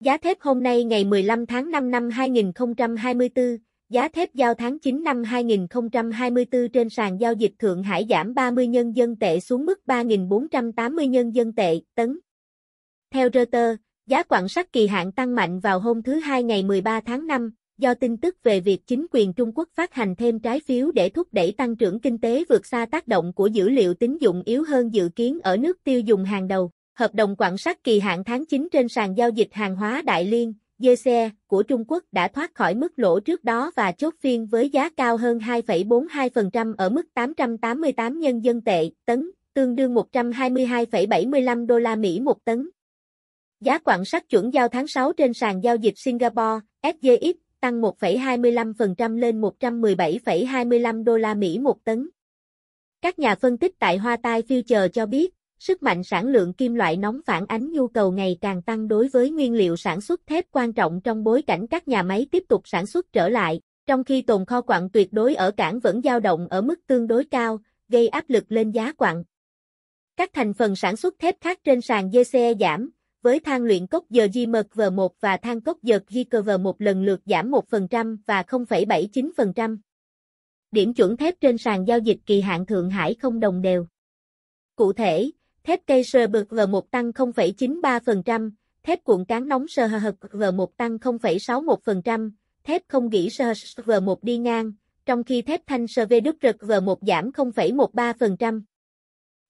Giá thép hôm nay ngày 15 tháng 5 năm 2024, giá thép giao tháng 9 năm 2024 trên sàn giao dịch Thượng Hải giảm 30 nhân dân tệ xuống mức 3.480 nhân dân tệ tấn. Theo Reuters, giá quặng sắt kỳ hạn tăng mạnh vào hôm thứ Hai ngày 13 tháng 5, do tin tức về việc chính quyền Trung Quốc phát hành thêm trái phiếu để thúc đẩy tăng trưởng kinh tế vượt xa tác động của dữ liệu tín dụng yếu hơn dự kiến ở nước tiêu dùng hàng đầu. Hợp đồng quảng sát kỳ hạn tháng 9 trên sàn giao dịch hàng hóa Đại Liên, JCE của Trung Quốc đã thoát khỏi mức lỗ trước đó và chốt phiên với giá cao hơn 2,42% ở mức 888 nhân dân tệ tấn, tương đương 122,75 đô la Mỹ một tấn. Giá quảng sắt chuẩn giao tháng 6 trên sàn giao dịch Singapore, SJX, tăng 1,25% lên 117,25 đô la Mỹ một tấn. Các nhà phân tích tại Hoa Tai Future cho biết, Sức mạnh sản lượng kim loại nóng phản ánh nhu cầu ngày càng tăng đối với nguyên liệu sản xuất thép quan trọng trong bối cảnh các nhà máy tiếp tục sản xuất trở lại, trong khi tồn kho quặng tuyệt đối ở cảng vẫn dao động ở mức tương đối cao, gây áp lực lên giá quặng. Các thành phần sản xuất thép khác trên sàn JCE giảm, với than luyện cốc giờ v 1 và than cốc giờ GKV1 lần lượt giảm 1% và 0,79%. Điểm chuẩn thép trên sàn giao dịch kỳ hạn Thượng Hải không đồng đều. Cụ thể, Thép cây sờ bực V1 tăng 0,93%, thép cuộn cán nóng sờ hờ V1 tăng 0,61%, thép không gỉ sờ V1 đi ngang, trong khi thép thanh sờ vê đức rực V1 giảm 0,13%.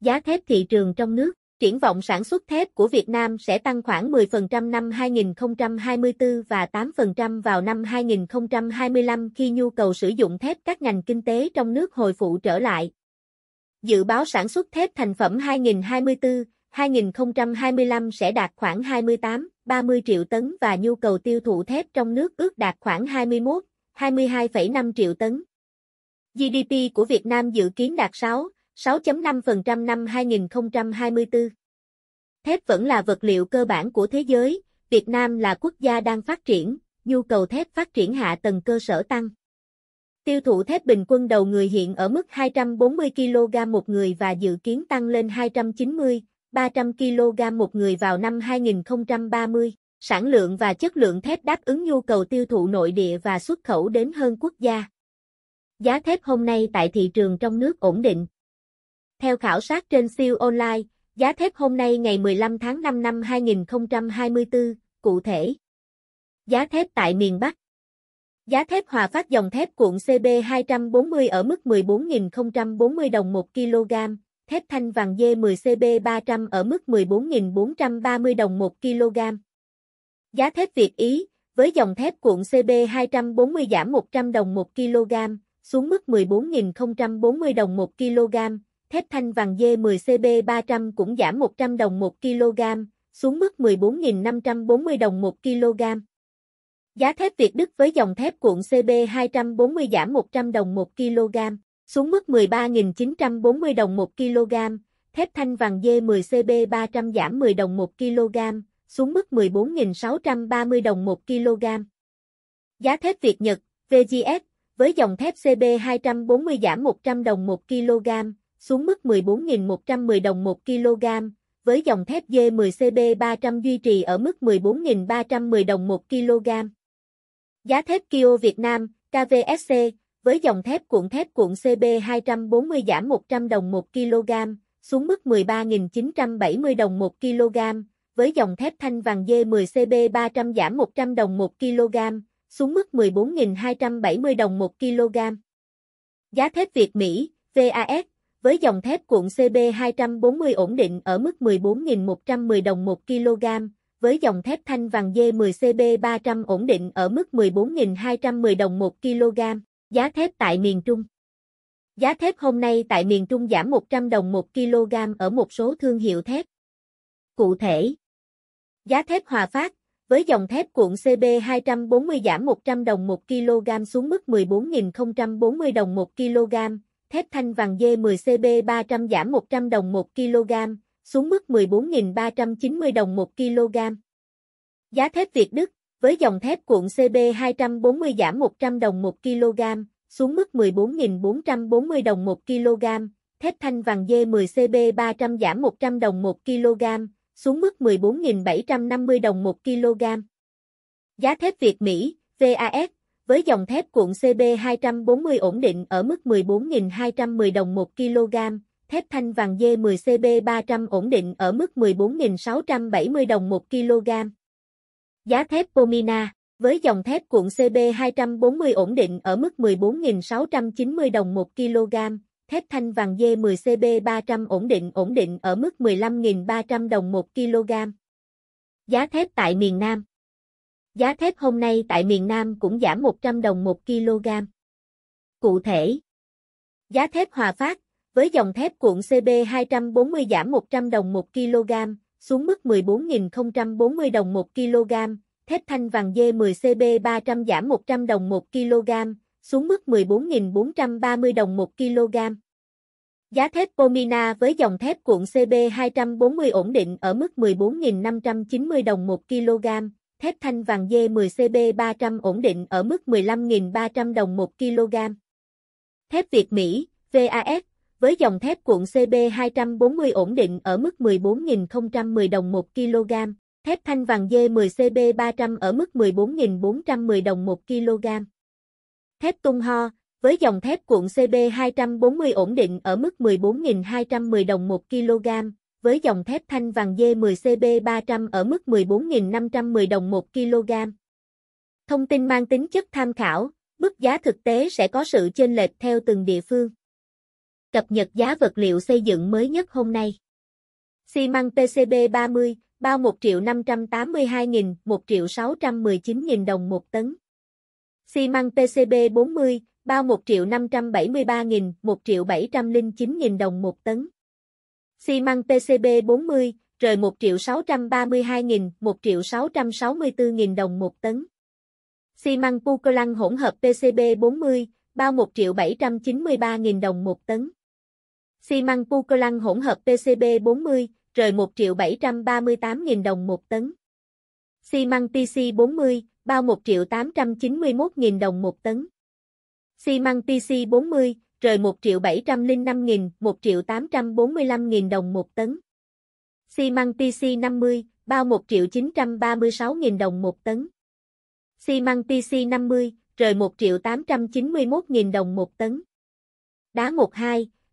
Giá thép thị trường trong nước Triển vọng sản xuất thép của Việt Nam sẽ tăng khoảng 10% năm 2024 và 8% vào năm 2025 khi nhu cầu sử dụng thép các ngành kinh tế trong nước hồi phụ trở lại. Dự báo sản xuất thép thành phẩm 2024-2025 sẽ đạt khoảng 28-30 triệu tấn và nhu cầu tiêu thụ thép trong nước ước đạt khoảng 21-22,5 triệu tấn. GDP của Việt Nam dự kiến đạt 6, 6.5% năm 2024. Thép vẫn là vật liệu cơ bản của thế giới, Việt Nam là quốc gia đang phát triển, nhu cầu thép phát triển hạ tầng cơ sở tăng. Tiêu thụ thép bình quân đầu người hiện ở mức 240 kg một người và dự kiến tăng lên 290, 300 kg một người vào năm 2030. Sản lượng và chất lượng thép đáp ứng nhu cầu tiêu thụ nội địa và xuất khẩu đến hơn quốc gia. Giá thép hôm nay tại thị trường trong nước ổn định. Theo khảo sát trên siêu online, giá thép hôm nay ngày 15 tháng 5 năm 2024, cụ thể. Giá thép tại miền Bắc Giá thép hòa phát dòng thép cuộn CB240 ở mức 14.040 đồng 1 kg, thép thanh vàng dê 10 CB300 ở mức 14.430 đồng 1 kg. Giá thép Việt Ý, với dòng thép cuộn CB240 giảm 100 đồng 1 kg, xuống mức 14.040 đồng 1 kg, thép thanh vàng dê 10 CB300 cũng giảm 100 đồng 1 kg, xuống mức 14.540 đồng 1 kg. Giá thép Việt Đức với dòng thép cuộn CB240 giảm 100 đồng 1 kg, xuống mức 13.940 đồng 1 kg, thép thanh vàng D10 CB300 giảm 10 đồng 1 kg, xuống mức 14.630 đồng 1 kg. Giá thép Việt Nhật, VGS, với dòng thép CB240 giảm 100 đồng 1 kg, xuống mức 14.110 đồng 1 kg, với dòng thép D10 CB300 duy trì ở mức 14.310 đồng 1 kg. Giá thép Kio Việt Nam, KVSC, với dòng thép cuộn thép cuộn CB240 giảm 100 đồng 1 kg, xuống mức 13.970 đồng 1 kg, với dòng thép thanh vàng D10 CB300 giảm 100 đồng 1 kg, xuống mức 14.270 đồng 1 kg. Giá thép Việt Mỹ, VAS, với dòng thép cuộn CB240 ổn định ở mức 14.110 đồng 1 kg, với dòng thép thanh vàng dê 10 cb 300 ổn định ở mức 14.210 đồng 1 kg, giá thép tại miền Trung. Giá thép hôm nay tại miền Trung giảm 100 đồng 1 kg ở một số thương hiệu thép. Cụ thể, giá thép Hòa Phát với dòng thép cuộn CB240 giảm 100 đồng 1 kg xuống mức 14.040 đồng 1 kg, thép thanh vàng dê 10 cb 300 giảm 100 đồng 1 kg, xuống mức 14.390 đồng 1 kg. Giá thép Việt Đức, với dòng thép cuộn CB240 giảm 100 đồng 1 kg, xuống mức 14.440 đồng 1 kg, thép thanh vàng D10 CB300 giảm 100 đồng 1 kg, xuống mức 14.750 đồng 1 kg. Giá thép Việt Mỹ, VAS, với dòng thép cuộn CB240 ổn định ở mức 14.210 đồng 1 kg, thép thanh vàng dê 10 cb 300 ổn định ở mức 14.670 đồng 1 kg. Giá thép Pomina, với dòng thép cuộn CB240 ổn định ở mức 14.690 đồng 1 kg, thép thanh vàng dê 10 cb 300 ổn định ổn định ở mức 15.300 đồng 1 kg. Giá thép tại miền Nam Giá thép hôm nay tại miền Nam cũng giảm 100 đồng 1 kg. Cụ thể, giá thép Hòa Phát với dòng thép cuộn CB240 giảm 100 đồng 1 kg, xuống mức 14.040 đồng 1 kg, thép thanh vàng D10 CB300 giảm 100 đồng 1 kg, xuống mức 14.430 đồng 1 kg. Giá thép Pomina với dòng thép cuộn CB240 ổn định ở mức 14.590 đồng 1 kg, thép thanh vàng D10 CB300 ổn định ở mức 15.300 đồng 1 kg. Thép Việt Mỹ, vas với dòng thép cuộn CB240 ổn định ở mức 14.010 đồng 1 kg, thép thanh vàng D10 CB300 ở mức 14.410 đồng 1 kg. Thép tung ho, với dòng thép cuộn CB240 ổn định ở mức 14.210 đồng 1 kg, với dòng thép thanh vàng D10 CB300 ở mức 14.510 đồng 1 kg. Thông tin mang tính chất tham khảo, mức giá thực tế sẽ có sự chênh lệch theo từng địa phương cập nhật giá vật liệu xây dựng mới nhất hôm nay. Xi măng PCB 30, bao 1 triệu 582 nghìn, 1 triệu 619 nghìn đồng một tấn. Xi măng PCB 40, bao 1 triệu 573 nghìn, 1 triệu 709 nghìn đồng một tấn. Xi măng PCB 40, rời 1 triệu 632 nghìn, 1 triệu 664 nghìn đồng một tấn. Xi măng Pucolan hỗn hợp PCB 40, bao 1 triệu 793 nghìn đồng một tấn xi măng Pucolan hỗn hợp PCB 40, rời 1 triệu 738 nghìn đồng một tấn. Xi măng TC 40, bao 1 triệu 891 nghìn đồng một tấn. Xi măng TC 40, rời 1 triệu 705 nghìn, 1 triệu 845 nghìn đồng một tấn. Xi măng TC 50, bao 1 triệu 936 nghìn đồng một tấn. Xi măng TC 50, rời 1 triệu 891 nghìn đồng một tấn. Đá 12,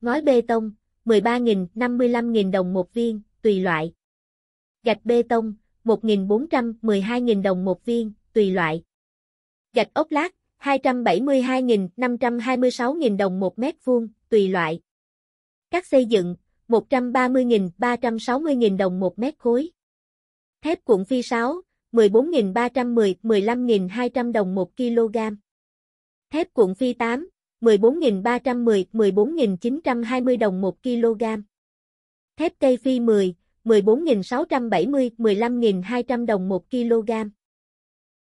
ngói bê tông, 13.000, 55.000 đồng một viên, tùy loại. Gạch bê tông, 1.400, 12.000 đồng một viên, tùy loại. Gạch ốc lát, 272.000, 526.000 đồng một mét vuông, tùy loại. Các xây dựng, 130.000, 360.000 đồng một mét khối. Thép cuộn phi 6, 14.310, 15.200 đồng một kg. Thép cuộn phi 8, 14.310, 14.920 đồng 1 kg. Thép cây phi 10, 14.670, 15.200 đồng 1 kg.